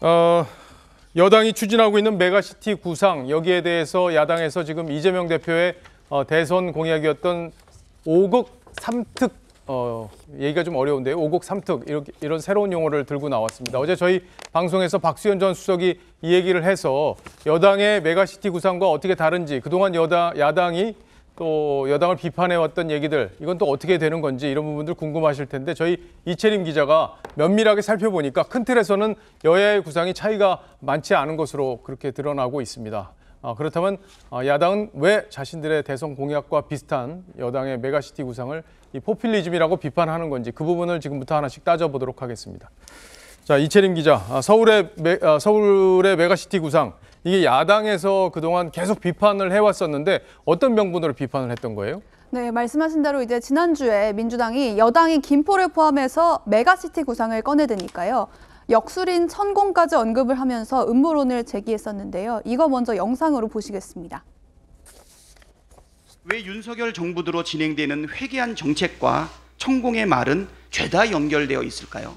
어, 여당이 추진하고 있는 메가시티 구상 여기에 대해서 야당에서 지금 이재명 대표의 어, 대선 공약이었던 5극 3특 어, 얘기가 좀 어려운데요. 5극 3특 이렇게, 이런 새로운 용어를 들고 나왔습니다. 어제 저희 방송에서 박수현 전 수석이 이 얘기를 해서 여당의 메가시티 구상과 어떻게 다른지 그동안 여당 야당이 또 여당을 비판해왔던 얘기들 이건 또 어떻게 되는 건지 이런 부분들 궁금하실 텐데 저희 이채림 기자가 면밀하게 살펴보니까 큰 틀에서는 여야의 구상이 차이가 많지 않은 것으로 그렇게 드러나고 있습니다. 아, 그렇다면 아, 야당은 왜 자신들의 대선 공약과 비슷한 여당의 메가시티 구상을 이 포퓰리즘이라고 비판하는 건지 그 부분을 지금부터 하나씩 따져보도록 하겠습니다. 자 이채림 기자, 아, 서울의 메, 아, 서울의 메가시티 구상 이게 야당에서 그동안 계속 비판을 해왔었는데 어떤 명분으로 비판을 했던 거예요? 네, 말씀하신 대로 이제 지난주에 민주당이 여당이 김포를 포함해서 메가시티 구상을 꺼내드니까요. 역술인 천공까지 언급을 하면서 음모론을 제기했었는데요. 이거 먼저 영상으로 보시겠습니다. 왜 윤석열 정부 들어 진행되는 회개한 정책과 천공의 말은 죄다 연결되어 있을까요?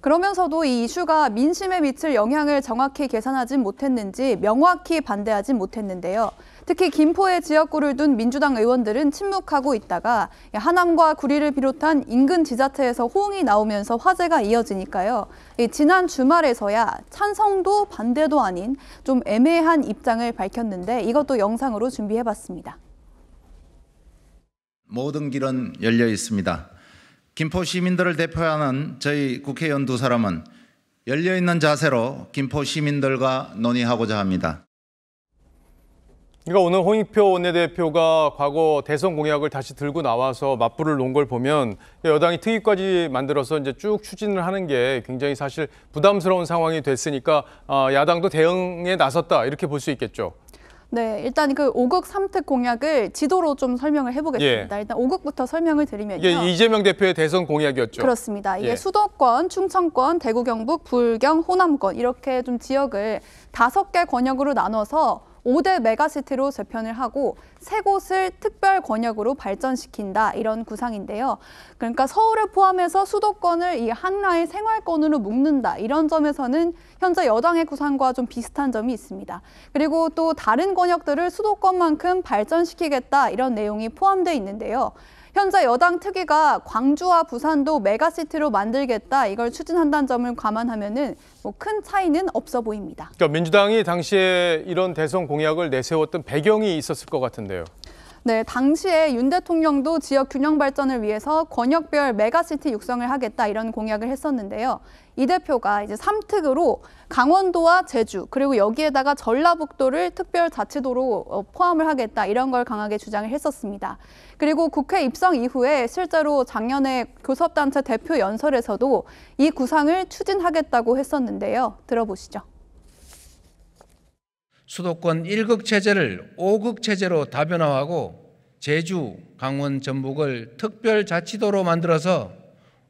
그러면서도 이 이슈가 민심에 미칠 영향을 정확히 계산하진 못했는지 명확히 반대하진 못했는데요. 특히 김포의 지역구를 둔 민주당 의원들은 침묵하고 있다가 하남과 구리를 비롯한 인근 지자체에서 호응이 나오면서 화제가 이어지니까요. 지난 주말에서야 찬성도 반대도 아닌 좀 애매한 입장을 밝혔는데 이것도 영상으로 준비해봤습니다. 모든 길은 열려 있습니다. 김포 시민들을 대표하는 저희 국회의원 두 사람은 열려있는 자세로 김포 시민들과 논의하고자 합니다. 그러니까 오늘 홍익표 원내대표가 과거 대선 공약을 다시 들고 나와서 맞불을 놓은 걸 보면 여당이 특위까지 만들어서 이제 쭉 추진을 하는 게 굉장히 사실 부담스러운 상황이 됐으니까 아, 야당도 대응에 나섰다 이렇게 볼 수 있겠죠. 네, 일단 그 5극 3특 공약을 지도로 좀 설명을 해보겠습니다. 예. 일단 5극부터 설명을 드리면요. 이게 이재명 대표의 대선 공약이었죠. 그렇습니다. 이게 예. 수도권, 충청권, 대구, 경북, 불경, 호남권 이렇게 좀 지역을 5개 권역으로 나눠서 5대 메가시티로 재편을 하고 세 곳을 특별 권역으로 발전시킨다 이런 구상인데요. 그러니까 서울을 포함해서 수도권을 이 한라의 생활권으로 묶는다 이런 점에서는 현재 여당의 구상과 좀 비슷한 점이 있습니다. 그리고 또 다른 권역들을 수도권만큼 발전시키겠다 이런 내용이 포함되어 있는데요. 현재 여당 특위가 광주와 부산도 메가시티로 만들겠다 이걸 추진한다는 점을 감안하면 은뭐큰 차이는 없어 보입니다. 그러니까 민주당이 당시에 이런 대선 공약을 내세웠던 배경이 있었을 것 같은데요. 네, 당시에 윤 대통령도 지역 균형 발전을 위해서 권역별 메가시티 육성을 하겠다 이런 공약을 했었는데요. 이 대표가 이제 삼특으로 강원도와 제주 그리고 여기에다가 전라북도를 특별자치도로 어, 포함을 하겠다 이런 걸 강하게 주장을 했었습니다. 그리고 국회 입성 이후에 실제로 작년에 교섭단체 대표 연설에서도 이 구상을 추진하겠다고 했었는데요. 들어보시죠. 수도권 1극 체제를 5극 체제로 다변화하고 제주, 강원, 전북을 특별자치도로 만들어서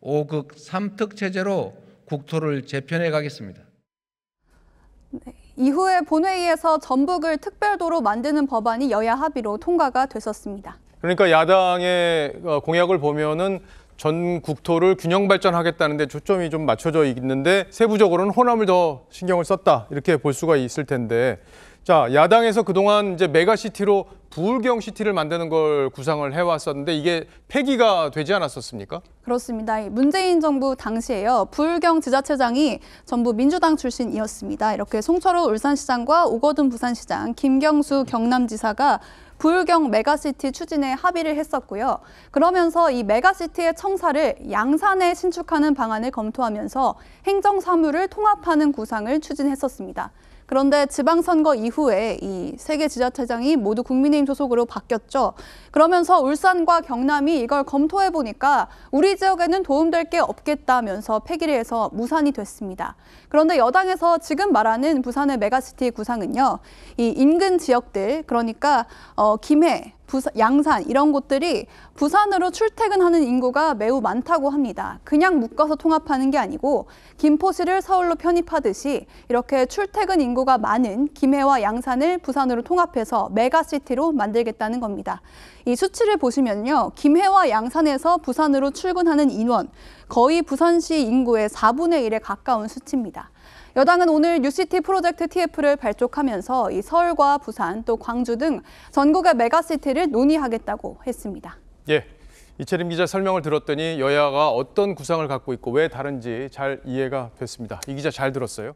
5극 3특 체제로 국토를 재편해 가겠습니다. 네, 이후에 본회의에서 전북을 특별도로 만드는 법안이 여야 합의로 통과가 됐었습니다. 그러니까 야당의 어, 공약을 보면은 전 국토를 균형 발전하겠다는데 초점이 좀 맞춰져 있는데 세부적으로는 호남을 더 신경을 썼다 이렇게 볼 수가 있을 텐데 자, 야당에서 그동안 이제 메가시티로 부울경 시티를 만드는 걸 구상을 해왔었는데 이게 폐기가 되지 않았었습니까? 그렇습니다. 문재인 정부 당시에요. 부울경 지자체장이 전부 민주당 출신이었습니다. 이렇게 송철호 울산시장과 오거든 부산시장, 김경수 경남지사가 부울경 메가시티 추진에 합의를 했었고요. 그러면서 이 메가시티의 청사를 양산에 신축하는 방안을 검토하면서 행정사무를 통합하는 구상을 추진했었습니다. 그런데 지방선거 이후에 이세계 지자체장이 모두 국민의힘 소속으로 바뀌었죠. 그러면서 울산과 경남이 이걸 검토해 보니까 우리 지역에는 도움될 게 없겠다면서 폐기를 해서 무산이 됐습니다. 그런데 여당에서 지금 말하는 부산의 메가시티 구상은요. 이 인근 지역들 그러니까 어, 김해, 부산, 양산 이런 곳들이 부산으로 출퇴근하는 인구가 매우 많다고 합니다. 그냥 묶어서 통합하는 게 아니고 김포시를 서울로 편입하듯이 이렇게 출퇴근 인구가 많은 김해와 양산을 부산으로 통합해서 메가시티로 만들겠다는 겁니다. 이 수치를 보시면요. 김해와 양산에서 부산으로 출근하는 인원 거의 부산시 인구의 4분의 1에 가까운 수치입니다. 여당은 오늘 뉴시티 프로젝트 TF를 발족하면서 이 서울과 부산 또 광주 등 전국의 메가시티를 논의하겠다고 했습니다. 예. 이채림 기자 설명을 들었더니 여야가 어떤 구상을 갖고 있고 왜 다른지 잘 이해가 됐습니다. 이 기자 잘 들었어요.